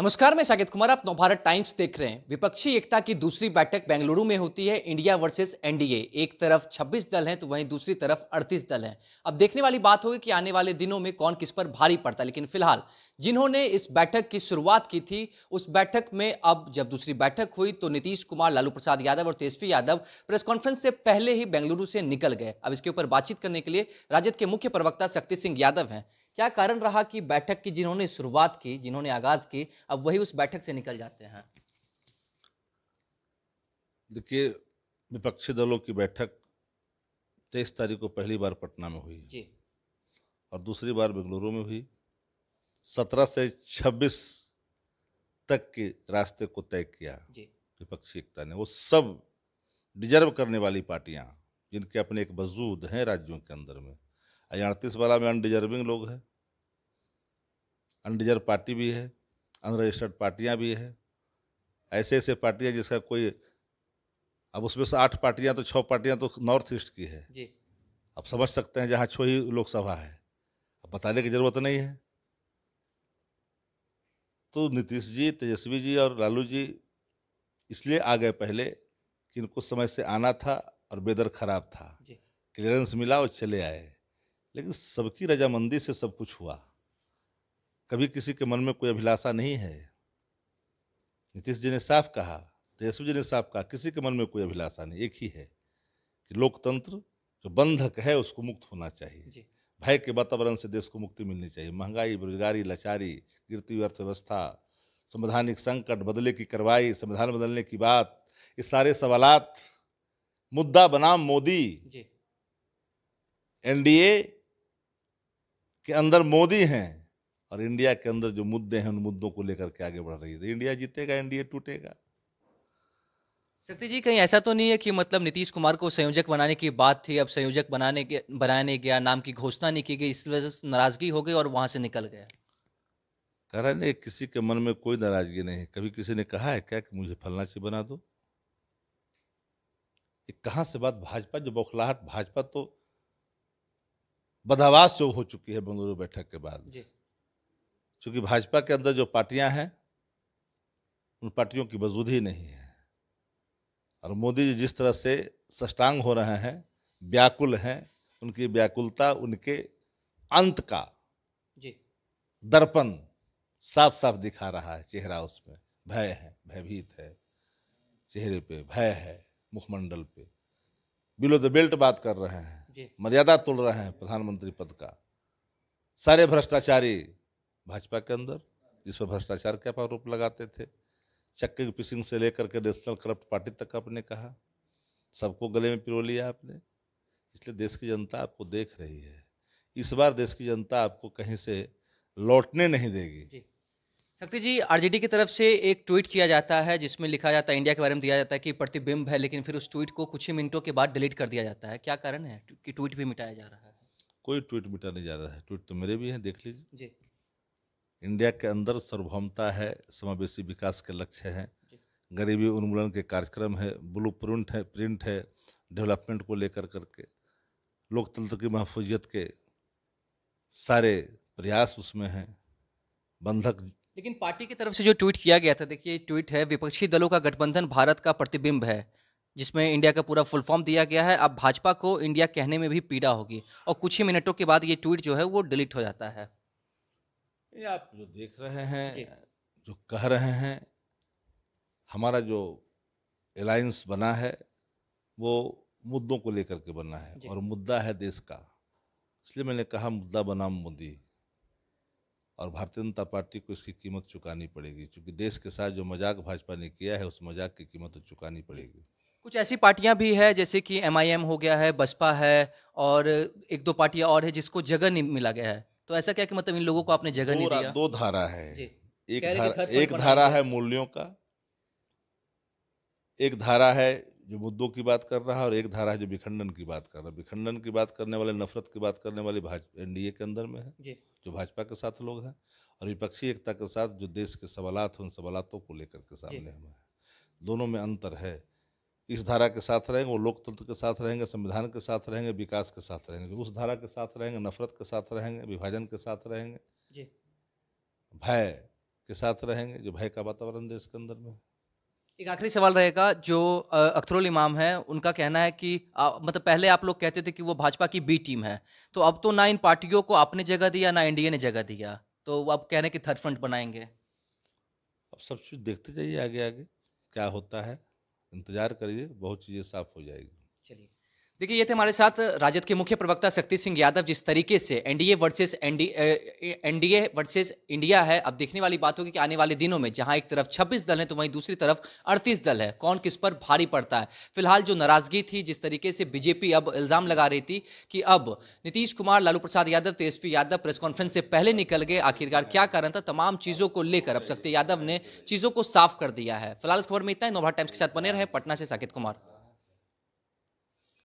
नमस्कार मैं साकेत कुमार आप नवभारत टाइम्स देख रहे हैं विपक्षी एकता की दूसरी बैठक बेंगलुरु में होती है इंडिया वर्सेस एनडीए एक तरफ 26 दल हैं तो वहीं दूसरी तरफ 38 दल हैं अब देखने वाली बात होगी कि आने वाले दिनों में कौन किस पर भारी पड़ता है लेकिन फिलहाल जिन्होंने इस बैठक की शुरुआत की थी उस बैठक में अब जब दूसरी बैठक हुई तो नीतीश कुमार लालू प्रसाद यादव और तेजस्वी यादव प्रेस कॉन्फ्रेंस से पहले ही बेंगलुरु से निकल गए अब इसके ऊपर बातचीत करने के लिए राजद के मुख्य प्रवक्ता शक्ति सिंह यादव हैं क्या कारण रहा कि बैठक की जिन्होंने शुरुआत की जिन्होंने आगाज की अब वही उस बैठक से निकल जाते हैं देखिए विपक्षी दलों की बैठक तेईस तारीख को पहली बार पटना में हुई जी और दूसरी बार बेंगलुरु में हुई सत्रह से छब्बीस तक के रास्ते को तय किया विपक्षी एकता ने वो सब डिजर्व करने वाली पार्टियां जिनके अपने एक वजूद हैं राज्यों के अंदर में अड़तीस वाला में अनडिजर्विंग लोग हैं अनडिजर्व पार्टी भी है अनरजिस्टर्ड पार्टियाँ भी है ऐसे ऐसे पार्टियाँ जिसका कोई अब उसमें से आठ पार्टियाँ तो छः पार्टियाँ तो नॉर्थ ईस्ट की है जी अब समझ सकते हैं जहाँ छो ही लोकसभा है अब बताने की ज़रूरत नहीं है तो नीतीश जी तेजस्वी जी और लालू जी इसलिए आ गए पहले कि इनको समय से आना था और वेदर ख़राब था क्लियरेंस मिला और चले आए लेकिन सबकी रजामंदी से सब कुछ हुआ कभी किसी के मन में कोई अभिलाषा नहीं है नीतीश जी ने साफ कहा तेजस्वी जी ने साफ कहा किसी के मन में कोई अभिलाषा नहीं एक ही है कि लोकतंत्र जो बंधक है उसको मुक्त होना चाहिए भय के वातावरण से देश को मुक्ति मिलनी चाहिए महंगाई बेरोजगारी लाचारी गिरती हुई अर्थव्यवस्था संवैधानिक संकट बदले की कार्रवाई संविधान बदलने की बात ये सारे सवालत मुद्दा बनाम मोदी एनडीए के अंदर मोदी हैं और इंडिया के अंदर जो मुद्दे हैं उन मुद्दों को लेकर के आगे बढ़ रही है इंडिया जीतेगा इंडिया टूटेगा शक्ति जी कहीं ऐसा तो नहीं है कि मतलब नीतीश कुमार को संयोजक बनाने की बात थी अब संयोजक बनाने के बनाने गया नाम की घोषणा नहीं की गई इस वजह से नाराजगी हो गई और वहां से निकल गया कह रहा नहीं किसी के मन में कोई नाराजगी नहीं है कभी किसी ने कहा है क्या कि मुझे फलना चीज बना दो कहाँ से बात भाजपा जो बौखलाहट भाजपा तो बदहवास जो हो चुकी है बंगलुरु बैठक के बाद चूंकि भाजपा के अंदर जो पार्टियां हैं उन पार्टियों की वजूद नहीं है और मोदी जी जिस तरह से सष्टांग हो रहे हैं व्याकुल हैं उनकी व्याकुलता उनके अंत का दर्पण साफ साफ दिखा रहा है चेहरा उसमें भय है भयभीत है चेहरे पे भय है मुखमंडल पे बिलो द बेल्ट बात कर रहे हैं मर्यादा तोड़ रहे हैं प्रधानमंत्री पद का सारे भ्रष्टाचारी भाजपा के अंदर जिस पर भ्रष्टाचार के आरोप लगाते थे चक्के पिसिंग से लेकर के नेशनल करप्ट पार्टी तक आपने कहा सबको गले में पिरो लिया आपने इसलिए देश की जनता आपको देख रही है इस बार देश की जनता आपको कहीं से लौटने नहीं देगी शक्ति जी आरजेडी की तरफ से एक ट्वीट किया जाता है जिसमें लिखा जाता है इंडिया के बारे में दिया जाता है कि प्रतिबिंब है लेकिन फिर उस ट्वीट को कुछ ही मिनटों के बाद डिलीट कर दिया जाता है क्या कारण है कि ट्वीट भी मिटाया जा रहा है कोई ट्वीट मिटा नहीं जा रहा है ट्वीट तो मेरे भी हैं देख लीजिए जी इंडिया के अंदर सार्वभौमता है समावेशी विकास के लक्ष्य हैं गरीबी उन्मूलन के कार्यक्रम है ब्लू प्रिंट है प्रिंट है डेवलपमेंट को लेकर करके लोकतंत्र की महफूजियत के सारे प्रयास उसमें हैं बंधक लेकिन पार्टी की तरफ से जो ट्वीट किया गया था देखिए ट्वीट है विपक्षी दलों का गठबंधन भारत का प्रतिबिंब है जिसमें इंडिया का पूरा फुल फॉर्म दिया गया है अब भाजपा को इंडिया कहने में भी पीड़ा होगी और कुछ ही मिनटों के बाद ये ट्वीट जो है वो डिलीट हो जाता है ये आप जो देख रहे हैं जो कह रहे हैं हमारा जो अलायंस बना है वो मुद्दों को लेकर के बना है और मुद्दा है देश का इसलिए मैंने कहा मुद्दा बनाम मोदी और भारतीय जनता पार्टी को इसकी कीमत चुकानी पड़ेगी क्योंकि देश के साथ जो मजाक भाजपा ने किया है उस मजाक की कीमत तो चुकानी पड़ेगी कुछ ऐसी पार्टियां भी है जैसे कि एम हो गया है बसपा है और एक दो पार्टियां और है जिसको जगह नहीं मिला गया है तो ऐसा क्या कि मतलब इन लोगों को आपने जगह नहीं दिया दो धारा है एक धारा है मूल्यों का एक धारा है जो मुद्दों की बात कर रहा है और एक धारा है जो विखंडन की बात कर रहा है विखंडन की बात करने वाले नफरत की बात करने वाले भाजपा एनडीए के अंदर में है जो भाजपा के साथ लोग हैं और विपक्षी एकता के साथ जो देश के सवालत हैं उन सवालतों को लेकर के सामने हम हैं दोनों में अंतर है इस धारा के साथ रहेंगे वो लोकतंत्र के साथ रहेंगे संविधान के साथ रहेंगे विकास के साथ रहेंगे उस धारा के साथ रहेंगे नफरत के साथ रहेंगे विभाजन के साथ रहेंगे भय के साथ रहेंगे जो भय का वातावरण देश के अंदर में है एक आखिरी सवाल रहेगा जो अख्तरुल इमाम है उनका कहना है कि मतलब पहले आप लोग कहते थे कि वो भाजपा की बी टीम है तो अब तो ना इन पार्टियों को आपने जगह दिया ना एनडीए ने जगह दिया तो अब कह रहे हैं कि थर्ड फ्रंट बनाएंगे अब सब चीज़ देखते जाइए आगे आगे क्या होता है इंतज़ार करिए बहुत चीज़ें साफ हो जाएगी चलिए देखिए ये थे हमारे साथ राजद के मुख्य प्रवक्ता शक्ति सिंह यादव जिस तरीके से NDA versus NDA NDA versus India है अब देखने वाली बात होगी कि आने वाले दिनों में जहां एक तरफ 26 दल है तो वहीं दूसरी तरफ 38 दल है कौन किस पर भारी पड़ता है फिलहाल जो नाराजगी थी जिस तरीके से बीजेपी अब इल्जाम लगा रही थी कि अब नीतीश कुमार लालू प्रसाद यादव तेजस्वी यादव प्रेस कॉन्फ्रेंस से पहले निकल गए आखिरकार क्या कारण था तमाम चीजों को लेकर अब शक्ति यादव ने चीजों को साफ कर दिया है फिलहाल इस खबर में इतना ही नोभा टाइम्स के साथ बने रहे पटना से साकेत कुमार